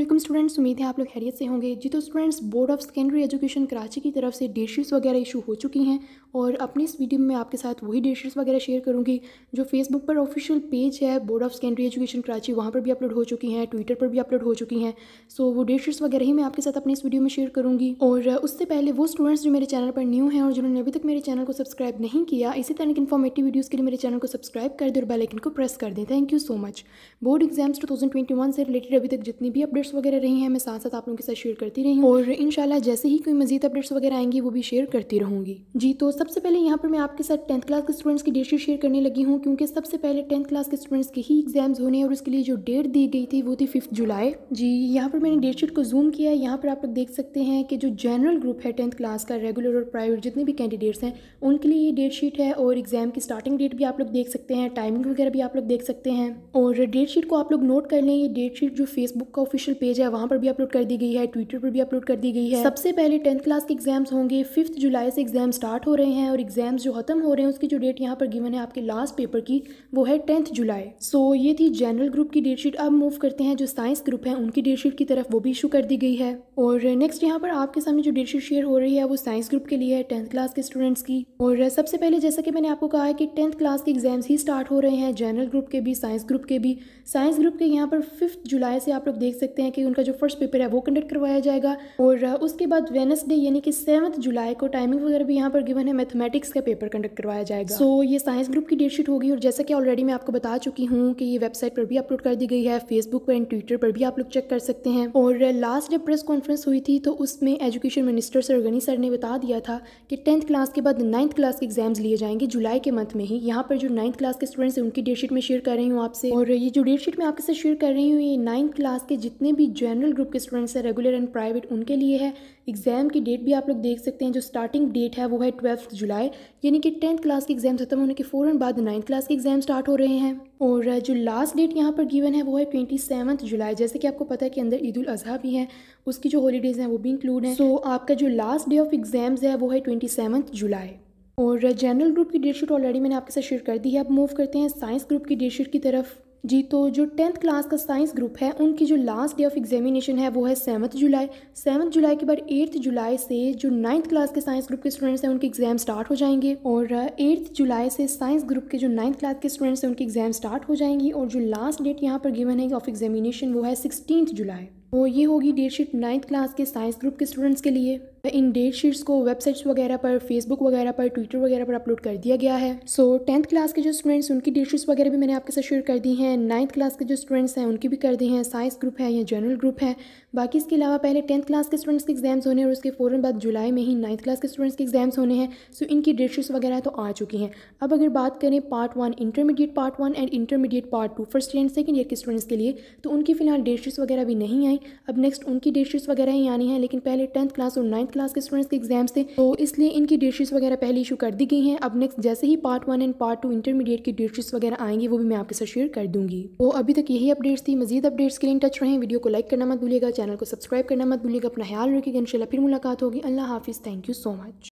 Aslam students उम्मीद है आप लोग खैरियत से होंगे जी तो students board of secondary education Karachi की तरफ से डेट शीट्स वगैरह इशू हो चुकी हैं और अपनी इस वीडियो में आपके साथ वही डेट वगैरह शेयर करूंगी जो फेसबुक पर ऑफिशियल पेज है board of secondary education Karachi वहाँ पर भी अपलोड हो चुकी हैं ट्विटर पर भी अपलोड हो चुकी हैं सो वो डेट शीट्स वगैरह ही मैं आपके साथ अपनी इस वीडियो में शेयर करूँगी और उससे पहले वो स्टूडेंट्स जो मेरे चैनल पर न्यू हैं और जिन्होंने अभी तक मेरे चैनल को सब्सक्राइब नहीं किया इसी तरह की इन्फॉर्मेटिव वीडियोज़ के लिए मेरे चैनल को सब्सक्राइब कर दें और बेलाइकन को प्रेस कर दें thank you so much board exams two से रिलेटेड अभी तक जितनी भी अपडेट अपडेट्स वगैरह रही हैं मैं साथ साथ आप लोगों के साथ शेयर करती रही हूँ और इन जैसे ही कोई मजीद अपडेट्स वगैरह आएंगी वो भी शेयर करती रहूँगी जी तो सबसे पहले यहाँ पर मैं आपके साथ टेंथ क्लास के स्टूडेंट्स की डेट शेयर करने लगी हूँ क्योंकि सबसे पहले टेंथ क्लास के स्टूडेंट्स के ही एग्जाम्स होने हैं और उसके लिए जो डेट दी गई थी वो थी फिफ्थ जुलाई जी यहाँ पर मैंने डेट शीट को जूम किया यहाँ पर आप लोग देख सकते हैं कि जो जनरल ग्रुप है टेंथ क्लास का रेगुलर और प्राइवेट जितने भी कैंडिडेट्स हैं उनके लिए ये डेट शीट है और एग्ज़ाम की स्टार्टिंग डेट भी आप लोग देख सकते हैं टाइमिंग वगैरह भी आप लोग देख सकते हैं और डेट शीट को आप लोग नोट कर लें ये डेट शीट जो फेसबुक का ऑफिशियल ऑफिशियल पेज है वहाँ पर भी अपलोड कर दी गई है ट्विटर पर भी अपलोड कर दी गई है सबसे पहले टेंथ क्लास के एग्जाम्स होंगे फिफ्थ जुलाई से एग्जाम स्टार्ट हो रहे हैं और एग्जाम्स जो खत्म हो रहे हैं उसकी जो डेट यहाँ पर गिवन है आपके लास्ट पेपर की वो है टेंथ जुलाई सो ये थी जनरल ग्रुप की डेट शीट अब मूव करते हैं जो साइंस ग्रुप है उनकी डेट शीट की तरफ वो भी इशू कर दी गई है और नेक्स्ट यहाँ पर आपके सामने जो डेट शीट शेयर हो रही है वो साइंस ग्रुप के लिए है टेंथ क्लास के स्टूडेंट्स की और सबसे पहले जैसा कि मैंने आपको कहा है कि टेंथ क्लास के एग्जाम्स ही स्टार्ट हो रहे हैं जनरल ग्रुप के भी साइंस ग्रुप के भी साइंस ग्रुप के यहाँ पर फिफ्थ जुलाई से आप लोग देख सकते हैं सकते हैं कि उनका जो फर्स्ट पेपर है वो कंडक्ट करवाया जाएगा और उसके बाद वेनसडे यानी कि सेवन्थ जुलाई को टाइमिंग वगैरह भी यहाँ पर गिवन है मैथमेटिक्स का पेपर कंडक्ट करवाया जाएगा सो so, ये साइंस ग्रुप की डेट शीट होगी और जैसा कि ऑलरेडी मैं आपको बता चुकी हूँ कि ये वेबसाइट पर भी अपलोड कर दी गई है फेसबुक पर एंड ट्विटर पर भी आप लोग चेक कर सकते हैं और लास्ट जब प्रेस कॉन्फ्रेंस हुई थी तो उसमें एजुकेशन मिनिस्टर सरगनी सर ने बता दिया था कि टेंथ क्लास के बाद नाइन्थ क्लास के एग्जाम्स लिए जाएंगे जुलाई के मंथ में ही यहाँ पर जो नाइन्थ क्लास के स्टूडेंट्स हैं उनकी डेट शीट में शेयर कर रही हूँ आपसे और ये जो डेटशीट मैं आपके साथ शेयर कर रही हूँ ये नाइन्थ क्लास के जितने जितने भी जनरल ग्रुप के स्टूडेंट्स हैं रेगुलर एंड प्राइवेट उनके लिए है एग्ज़ाम की डेट भी आप लोग देख सकते हैं जो स्टार्टिंग डेट है वो है ट्वेल्थ जुलाई यानी कि टेंथ क्लास के एग्ज़ाम खत्म होने के फ़ौरन बाद नाइन्थ क्लास के एग्ज़ाम स्टार्ट हो रहे हैं और जो लास्ट डेट यहाँ पर गिवन है वो है ट्वेंटी सेवन्थ जुलाई जैसे कि आपको पता है कि अंदर ईद उल अजहा भी है उसकी जो हॉलीडेज़ हैं वो भी इंक्लूड हैं सो आपका जो लास्ट डे ऑफ एग्ज़ाम्स है वो है ट्वेंटी सेवन्थ जुलाई और जनरल ग्रुप की डेट शीट ऑलरेडी मैंने आपके साथ शेयर कर दी है अब मूव करते हैं साइंस ग्रुप की डेट शीट की तरफ जी तो जो टेंथ क्लास का साइंस ग्रुप है उनकी जो लास्ट डे ऑफ एग्जामिनेशन है वो है सेवन्थ जुलाई सेवन्थ जुलाई के बाद एट्थ जुलाई से जो नाइन्थ क्लास के साइंस ग्रुप के स्टूडेंट्स हैं उनके एग्जाम स्टार्ट हो जाएंगे और एट्थ जुलाई से साइंस ग्रुप के जो नाइन्थ क्लास के स्टूडेंट्स हैं उनके एग्जाम स्टार्ट हो जाएंगी और जो लास्ट डेट यहाँ पर गिवन है ऑफ एग्जामिनेशन वो है सिक्सटीन जुलाई और तो ये होगी डेट शीट नाइन्थ क्लास के साइंस ग्रुप के स्टूडेंट्स के लिए इन डेट शीट्स को वेबसाइट्स वगैरह पर फेसबुक वगैरह पर ट्विटर वगैरह पर अपलोड कर दिया गया है सो so, टेंथ क्लास के जो स्टूडेंट्स उनकी डेट शीट्स वगैरह भी मैंने आपके साथ शेयर कर दी हैं नाइन्थ क्लास के जो स्टूडेंट्स हैं उनकी भी कर दी हैं साइंस ग्रुप है या जनरल ग्रुप है बाकी इसके अलावा पहले टेंथ क्लास के स्टूडेंट्स के एग्जाम्स होने और उसके फ़ौरन बाद जुलाई में ही नाइन्थ क्लास के स्टूडेंट्स के एग्जाम्स होने हैं सो इनकी डेट शीट्स वगैरह तो आ चुकी हैं अब अगर बात करें part one intermediate part one and intermediate part two first and second year के स्टूडेंट्स के लिए तो उनकी फ़िलहाल डेट शीट्स वगैरह भी नहीं आई अब नेक्स्ट उनकी डेट शीट्स वगैरह ही आनी है लेकिन पहले टेंथ क्लास और नाइन्थ क्लास के स्टूडेंट्स के एग्जाम्स थे तो इसलिए इनकी डेटशीट वगैरह पहले इशू कर दी गई हैं अब नेक्स्ट जैसे ही part one and part two intermediate की डेटशीट वगैरह आएंगी वो भी मैं आपके साथ शेयर कर दूंगी तो अभी तक यही अपडेट्स थी मजीद अपडेट्स के लिए टच रहे वीडियो को लाइक करना मत भूलिएगा चैनल को सब्सक्राइब करना मत भूलिएगा अपना ख्याल रखिएगा इनशाला फिर मुलाकात होगी अल्लाह हाफिज़ थैंक यू सो मच